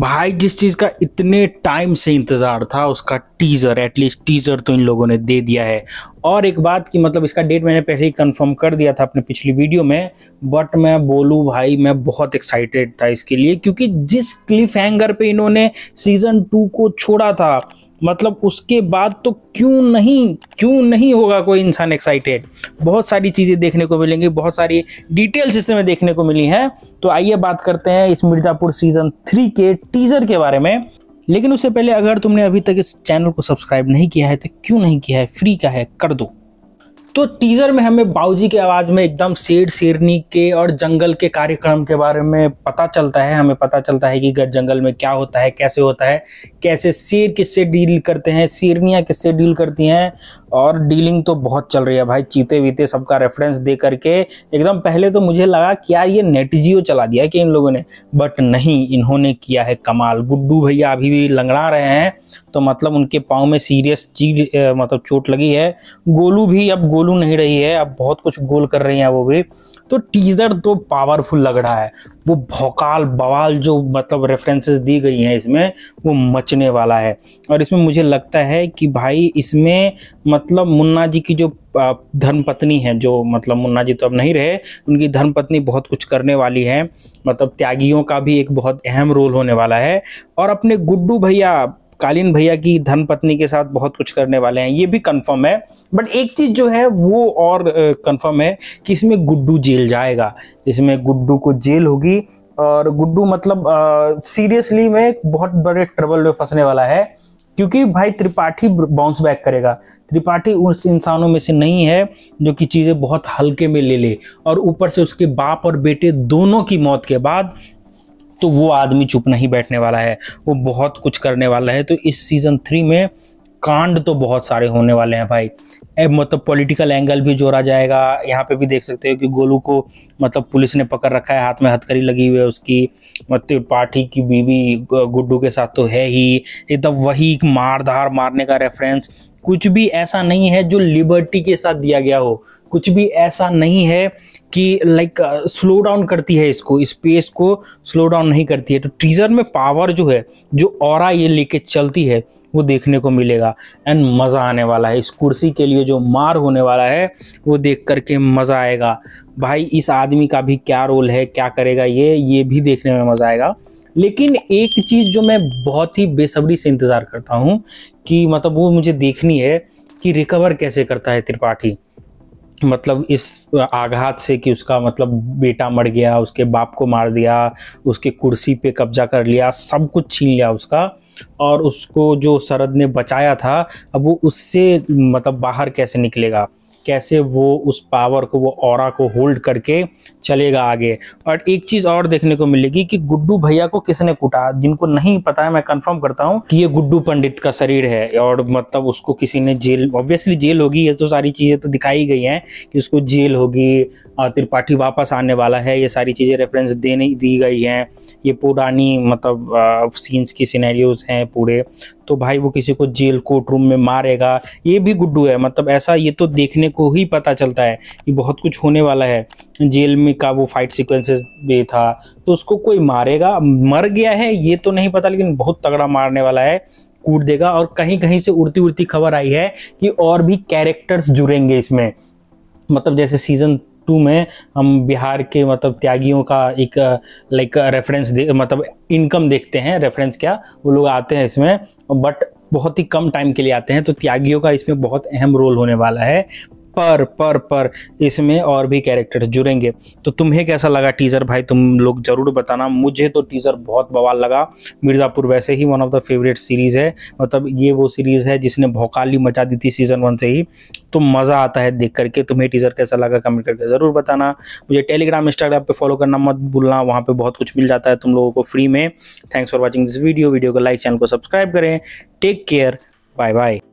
भाई जिस चीज़ का इतने टाइम से इंतज़ार था उसका टीज़र एटलीस्ट टीज़र तो इन लोगों ने दे दिया है और एक बात की मतलब इसका डेट मैंने पहले ही कंफर्म कर दिया था अपने पिछली वीडियो में बट मैं बोलूँ भाई मैं बहुत एक्साइटेड था इसके लिए क्योंकि जिस क्लिफ हैंगर पे इन्होंने सीज़न टू को छोड़ा था मतलब उसके बाद तो क्यों नहीं क्यों नहीं होगा कोई इंसान एक्साइटेड बहुत सारी चीज़ें देखने को मिलेंगी बहुत सारी डिटेल्स इसमें देखने को मिली हैं तो आइए बात करते हैं इस मिर्ज़ापुर सीज़न थ्री के टीज़र के बारे में लेकिन उससे पहले अगर तुमने अभी तक इस चैनल को सब्सक्राइब नहीं किया है तो क्यों नहीं किया है फ्री का है कर दो तो टीजर में हमें बाऊजी की आवाज़ में एकदम शेर शेरनी के और जंगल के कार्यक्रम के बारे में पता चलता है हमें पता चलता है कि जंगल में क्या होता है कैसे होता है कैसे शेर किससे डील करते हैं शेरनियाँ किससे डील करती हैं और डीलिंग तो बहुत चल रही है भाई चीते वीते सबका रेफरेंस दे करके एकदम पहले तो मुझे लगा कि यार ये नेटजियो चला दिया कि इन लोगों ने बट नहीं इन्होंने किया है कमाल गुड्डू भैया अभी भी लंगड़ा रहे हैं तो मतलब उनके पाँव में सीरियस चीज मतलब चोट लगी है गोलू भी अब गोलू गोलू नहीं रही है अब बहुत कुछ गोल कर रही है वो भी तो टीज़र तो पावरफुल लग रहा है वो भौकाल बवाल जो मतलब रेफरेंसेस दी गई हैं इसमें वो मचने वाला है और इसमें मुझे लगता है कि भाई इसमें मतलब मुन्ना जी की जो धर्मपत्नी है जो मतलब मुन्ना जी तो अब नहीं रहे उनकी धर्मपत्नी बहुत कुछ करने वाली है मतलब त्यागियों का भी एक बहुत अहम रोल होने वाला है और अपने गुड्डू भैया कालीन भैया की धन पत्नी के साथ बहुत कुछ करने वाले हैं ये भी कंफर्म है बट एक चीज़ जो है वो और कंफर्म है कि इसमें गुड्डू जेल जाएगा इसमें गुड्डू को जेल होगी और गुड्डू मतलब सीरियसली में बहुत बड़े ट्रबल में फंसने वाला है क्योंकि भाई त्रिपाठी बाउंस बैक करेगा त्रिपाठी उस इंसानों में से नहीं है जो कि चीज़ें बहुत हल्के में ले ले और ऊपर से उसके बाप और बेटे दोनों की मौत के बाद तो वो आदमी चुप नहीं बैठने वाला है वो बहुत कुछ करने वाला है तो इस सीज़न थ्री में कांड तो बहुत सारे होने वाले हैं भाई मतलब पॉलिटिकल एंगल भी जोड़ा जाएगा यहाँ पे भी देख सकते हो कि गोलू को मतलब पुलिस ने पकड़ रखा है हाथ में हथकड़ी लगी हुई है उसकी मतलब पार्टी की बीवी गुड्डू के साथ तो है ही एकदम वही मारधार मारने का रेफरेंस कुछ भी ऐसा नहीं है जो लिबर्टी के साथ दिया गया हो कुछ भी ऐसा नहीं है कि लाइक स्लो डाउन करती है इसको स्पेस को स्लो डाउन नहीं करती है तो टीजर में पावर जो है जो और ये लेके चलती है वो देखने को मिलेगा एंड मज़ा आने वाला है इस कुर्सी के लिए जो मार होने वाला है वो देख करके मज़ा आएगा भाई इस आदमी का भी क्या रोल है क्या करेगा ये ये भी देखने में मज़ा आएगा लेकिन एक चीज़ जो मैं बहुत ही बेसब्री से इंतज़ार करता हूँ कि मतलब वो मुझे देखनी है कि रिकवर कैसे करता है त्रिपाठी मतलब इस आघात से कि उसका मतलब बेटा मर गया उसके बाप को मार दिया उसके कुर्सी पे कब्जा कर लिया सब कुछ छीन लिया उसका और उसको जो शरद ने बचाया था अब वो उससे मतलब बाहर कैसे निकलेगा कैसे वो उस पावर को वो और को होल्ड करके चलेगा आगे और एक चीज़ और देखने को मिलेगी कि गुड्डू भैया को किसने कुटा जिनको नहीं पता है मैं कंफर्म करता हूँ कि ये गुड्डू पंडित का शरीर है और मतलब उसको किसी ने जेल ऑब्वियसली जेल होगी ये तो सारी चीज़ें तो दिखाई गई है कि उसको जेल होगी त्रिपाठी वापस आने वाला है ये सारी चीज़ें रेफरेंस देने दी गई है ये पुरानी मतलब सीन्स की सीनैरियोज हैं पूरे तो भाई वो किसी को जेल कोर्ट रूम में मारेगा ये भी गुड्डू है मतलब ऐसा ये तो देखने को ही पता चलता है कि बहुत कुछ होने वाला है जेल में का वो फाइट सिक्वेंसेस भी था तो उसको कोई मारेगा मर गया है ये तो नहीं पता लेकिन बहुत तगड़ा मारने वाला है कूट देगा और कहीं कहीं से उड़ती उड़ती खबर आई है कि और भी कैरेक्टर्स जुड़ेंगे इसमें मतलब जैसे सीजन टू में हम बिहार के मतलब त्यागियों का एक लाइक रेफरेंस दे, मतलब इनकम देखते हैं रेफरेंस क्या वो लोग आते हैं इसमें बट बहुत ही कम टाइम के लिए आते हैं तो त्यागियों का इसमें बहुत अहम रोल होने वाला है पर पर पर इसमें और भी कैरेक्टर जुड़ेंगे तो तुम्हें कैसा लगा टीज़र भाई तुम लोग ज़रूर बताना मुझे तो टीज़र बहुत बवाल लगा मिर्ज़ापुर वैसे ही one of the favourite series है मतलब ये वो सीरीज़ है जिसने भौकाली मचा दी थी सीज़न वन से ही तो मज़ा आता है देख करके तुम्हें टीज़र कैसा लगा कमेंट करके ज़रूर बताना मुझे टेलीग्राम इंस्टाग्राम पर फॉलो करना मत भूलना वहाँ पर बहुत कुछ मिल जाता है तुम लोगों को फ्री में thanks for watching this video video को लाइक चैनल को सब्सक्राइब करें टेक केयर बाय बाय